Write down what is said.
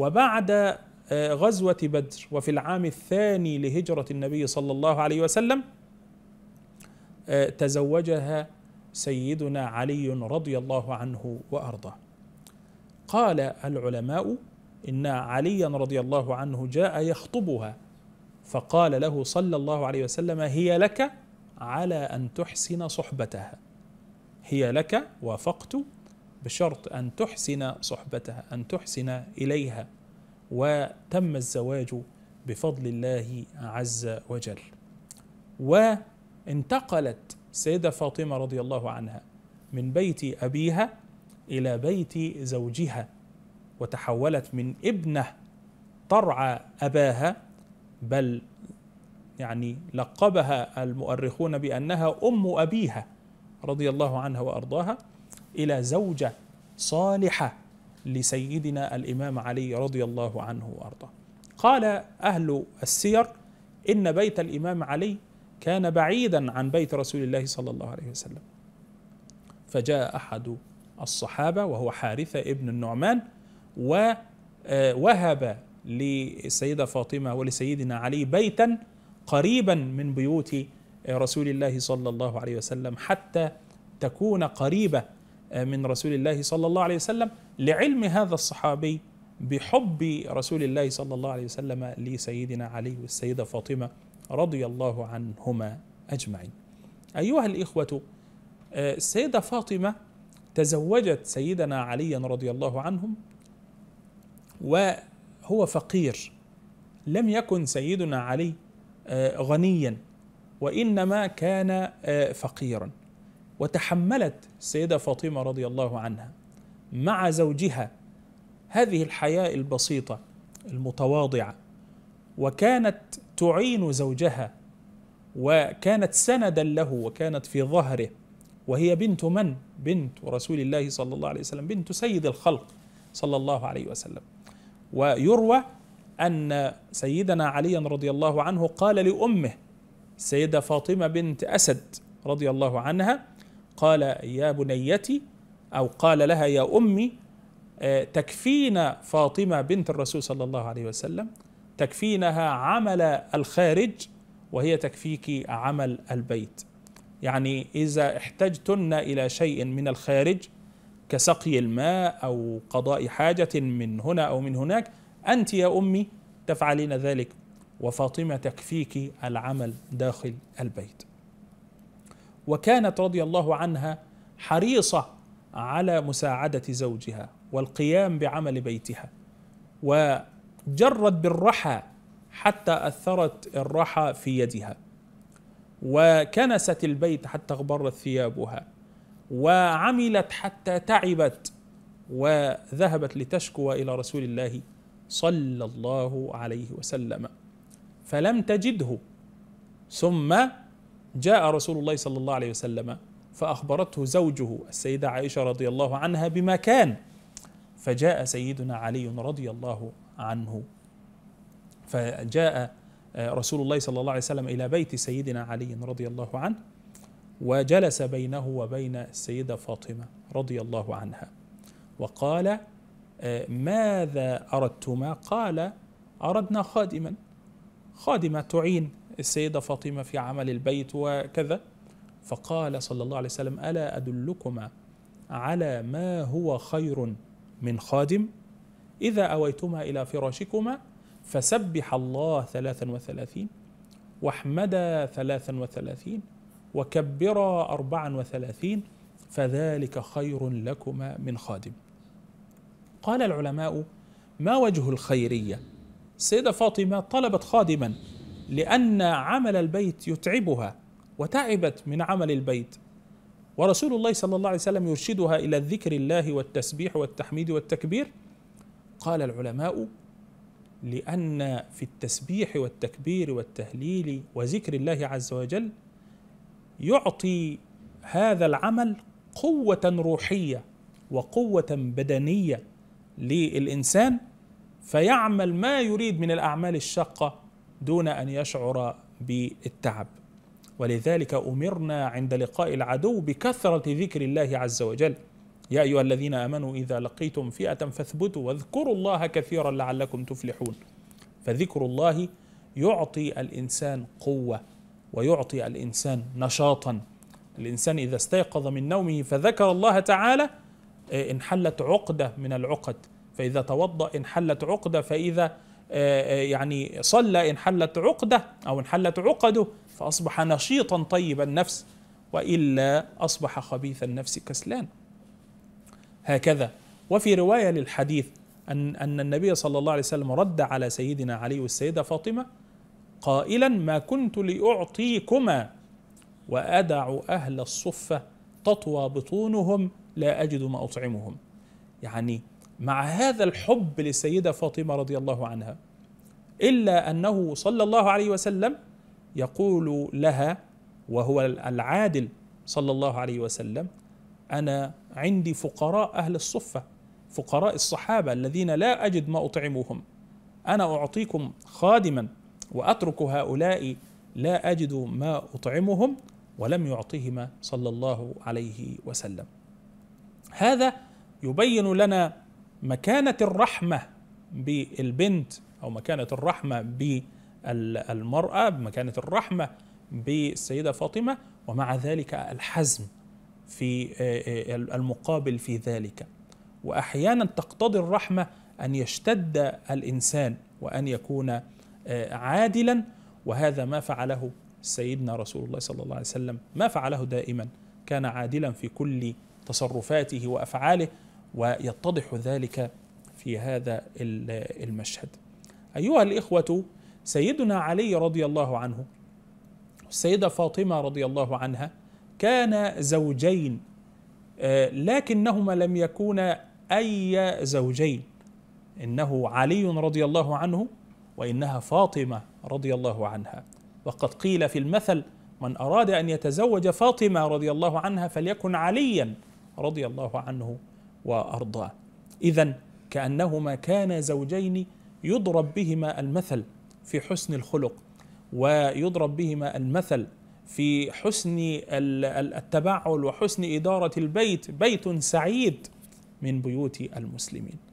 وبعد آه، غزوة بدر وفي العام الثاني لهجرة النبي صلى الله عليه وسلم آه، تزوجها سيدنا علي رضي الله عنه وأرضاه قال العلماء إن عليا رضي الله عنه جاء يخطبها فقال له صلى الله عليه وسلم هي لك على أن تحسن صحبتها هي لك وافقت بشرط أن تحسن صحبتها أن تحسن إليها وتم الزواج بفضل الله عز وجل وانتقلت السيدة فاطمة رضي الله عنها من بيت أبيها إلى بيت زوجها وتحولت من ابنة ترعى أباها بل يعني لقبها المؤرخون بأنها أم أبيها رضي الله عنها وأرضاها إلى زوجة صالحة لسيدنا الإمام علي رضي الله عنه وأرضاه قال أهل السير إن بيت الإمام علي كان بعيدا عن بيت رسول الله صلى الله عليه وسلم فجاء أحد الصحابة وهو حارثة ابن النعمان ووهب آه، للسيدة فاطمة ولسيدنا علي بيتا قريبا من بيوت رسول الله صلى الله عليه وسلم حتى تكون قريبة آه، من رسول الله صلى الله عليه وسلم لعلم هذا الصحابي بحب رسول الله صلى الله عليه وسلم لسيدنا علي والسيده فاطمه رضي الله عنهما اجمعين. ايها الاخوه آه، السيده فاطمه تزوجت سيدنا علي رضي الله عنهم وهو فقير لم يكن سيدنا علي آه، غنيا وانما كان فقيرا وتحملت السيده فاطمه رضي الله عنها مع زوجها هذه الحياه البسيطه المتواضعه وكانت تعين زوجها وكانت سندا له وكانت في ظهره وهي بنت من؟ بنت رسول الله صلى الله عليه وسلم بنت سيد الخلق صلى الله عليه وسلم ويروى أن سيدنا علي رضي الله عنه قال لأمه السيدة فاطمة بنت أسد رضي الله عنها قال يا بنيتي او قال لها يا امي آه، تكفينا فاطمه بنت الرسول صلى الله عليه وسلم تكفينها عمل الخارج وهي تكفيك عمل البيت يعني اذا احتجتن الى شيء من الخارج كسقي الماء او قضاء حاجه من هنا او من هناك انت يا امي تفعلين ذلك وفاطمه تكفيك العمل داخل البيت وكانت رضي الله عنها حريصه على مساعده زوجها والقيام بعمل بيتها وجرت بالرحى حتى اثرت الرحى في يدها وكنست البيت حتى غبرت ثيابها وعملت حتى تعبت وذهبت لتشكو الى رسول الله صلى الله عليه وسلم فلم تجده ثم جاء رسول الله صلى الله عليه وسلم فأخبرته زوجه السيدة عائشة رضي الله عنها بما كان فجاء سيدنا علي رضي الله عنه فجاء آه، رسول الله صلى الله عليه وسلم إلى بيت سيدنا علي رضي الله عنه وجلس بينه وبين السيدة فاطمة رضي الله عنها وقال آه، ماذا أردتما قال أردنا خادما خادمة تعين السيدة فاطمة في عمل البيت وكذا فقال صلى الله عليه وسلم ألا أدلكما على ما هو خير من خادم إذا أويتما إلى فراشكما فسبح الله ثلاثا وثلاثين واحمدا ثلاثا وثلاثين وكبرا أربعا وثلاثين فذلك خير لكما من خادم قال العلماء ما وجه الخيرية السيدة فاطمة طلبت خادما لأن عمل البيت يتعبها وتعبت من عمل البيت ورسول الله صلى الله عليه وسلم يرشدها إلى ذكر الله والتسبيح والتحميد والتكبير قال العلماء لأن في التسبيح والتكبير والتهليل وذكر الله عز وجل يعطي هذا العمل قوة روحية وقوة بدنية للإنسان فيعمل ما يريد من الأعمال الشاقة دون ان يشعر بالتعب ولذلك امرنا عند لقاء العدو بكثره ذكر الله عز وجل يا ايها الذين امنوا اذا لقيتم فئه فاثبتوا واذكروا الله كثيرا لعلكم تفلحون فذكر الله يعطي الانسان قوه ويعطي الانسان نشاطا الانسان اذا استيقظ من نومه فذكر الله تعالى إيه، انحلت عقده من العقد فاذا توضا انحلت عقده فاذا آه، آه، يعني صلى إن حلت عقدة أو إن حلت عقده فأصبح نشيطا طيب النفس وإلا أصبح خبيث النفس كسلان هكذا وفي رواية للحديث أن, أن النبي صلى الله عليه وسلم رد على سيدنا علي والسيدة فاطمة قائلا ما كنت لأعطيكما وأدع أهل الصفة تطوى بطونهم لا أجد ما أطعمهم يعني مع هذا الحب للسيدة فاطمة رضي الله عنها إلا أنه صلى الله عليه وسلم يقول لها وهو العادل صلى الله عليه وسلم أنا عندي فقراء أهل الصفة فقراء الصحابة الذين لا أجد ما أطعمهم أنا أعطيكم خادما وأترك هؤلاء لا أجد ما أطعمهم ولم يعطهما صلى الله عليه وسلم هذا يبين لنا مكانه الرحمه بالبنت او مكانه الرحمه بالمراه مكانه الرحمه بالسيده فاطمه ومع ذلك الحزم في آه، آه، المقابل في ذلك واحيانا تقتضي الرحمه ان يشتد الانسان وان يكون آه، عادلا وهذا ما فعله سيدنا رسول الله صلى الله عليه وسلم ما فعله دائما كان عادلا في كل تصرفاته وافعاله ويتضح ذلك في هذا المشهد ايها الاخوه سيدنا علي رضي الله عنه السيده فاطمه رضي الله عنها كان زوجين آه، لكنهما لم يكونا اي زوجين انه علي رضي الله عنه وانها فاطمه رضي الله عنها وقد قيل في المثل من اراد ان يتزوج فاطمه رضي الله عنها فليكن عليا رضي الله عنه وأرضاه إذا كأنهما كانا زوجين يضرب بهما المثل في حسن الخلق ويضرب بهما المثل في حسن التبعل وحسن إدارة البيت بيت سعيد من بيوت المسلمين